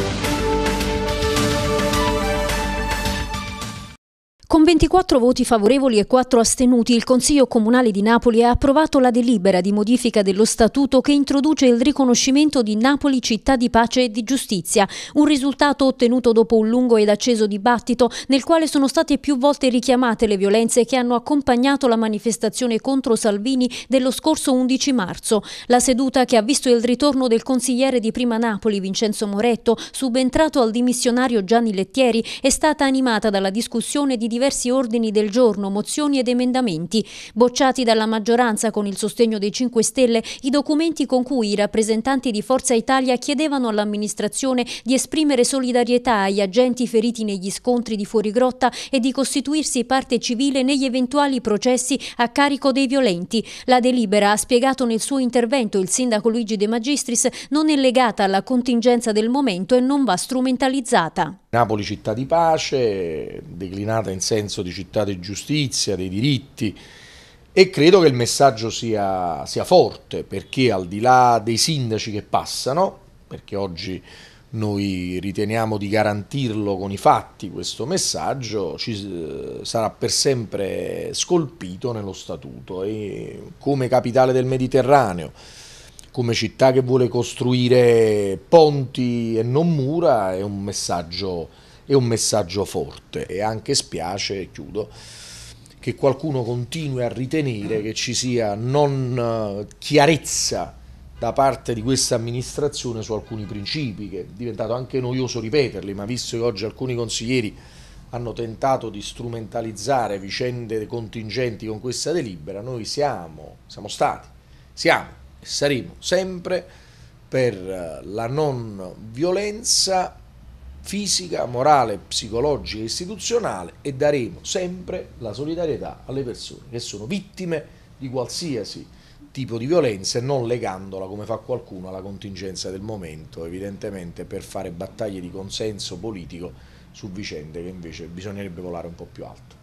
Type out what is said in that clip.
Thank you. Con 24 voti favorevoli e 4 astenuti, il Consiglio Comunale di Napoli ha approvato la delibera di modifica dello statuto che introduce il riconoscimento di Napoli città di pace e di giustizia, un risultato ottenuto dopo un lungo ed acceso dibattito nel quale sono state più volte richiamate le violenze che hanno accompagnato la manifestazione contro Salvini dello scorso 11 marzo. La seduta che ha visto il ritorno del consigliere di Prima Napoli Vincenzo Moretto, subentrato al dimissionario Gianni Lettieri, è stata animata dalla discussione di diversi diversi ordini del giorno, mozioni ed emendamenti. Bocciati dalla maggioranza con il sostegno dei 5 Stelle i documenti con cui i rappresentanti di Forza Italia chiedevano all'amministrazione di esprimere solidarietà agli agenti feriti negli scontri di Fuorigrotta e di costituirsi parte civile negli eventuali processi a carico dei violenti. La delibera, ha spiegato nel suo intervento il sindaco Luigi De Magistris, non è legata alla contingenza del momento e non va strumentalizzata. Napoli città di pace, declinata in senso di città di giustizia, dei diritti e credo che il messaggio sia, sia forte perché al di là dei sindaci che passano, perché oggi noi riteniamo di garantirlo con i fatti questo messaggio ci eh, sarà per sempre scolpito nello statuto e come capitale del Mediterraneo come città che vuole costruire ponti e non mura è un messaggio, è un messaggio forte e anche spiace, chiudo, che qualcuno continui a ritenere che ci sia non eh, chiarezza da parte di questa amministrazione su alcuni principi, che è diventato anche noioso ripeterli, ma visto che oggi alcuni consiglieri hanno tentato di strumentalizzare vicende contingenti con questa delibera, noi siamo, siamo stati, siamo saremo sempre per eh, la non violenza fisica, morale, psicologica, e istituzionale e daremo sempre la solidarietà alle persone che sono vittime di qualsiasi tipo di violenza e non legandola come fa qualcuno alla contingenza del momento, evidentemente per fare battaglie di consenso politico su vicende che invece bisognerebbe volare un po' più alto.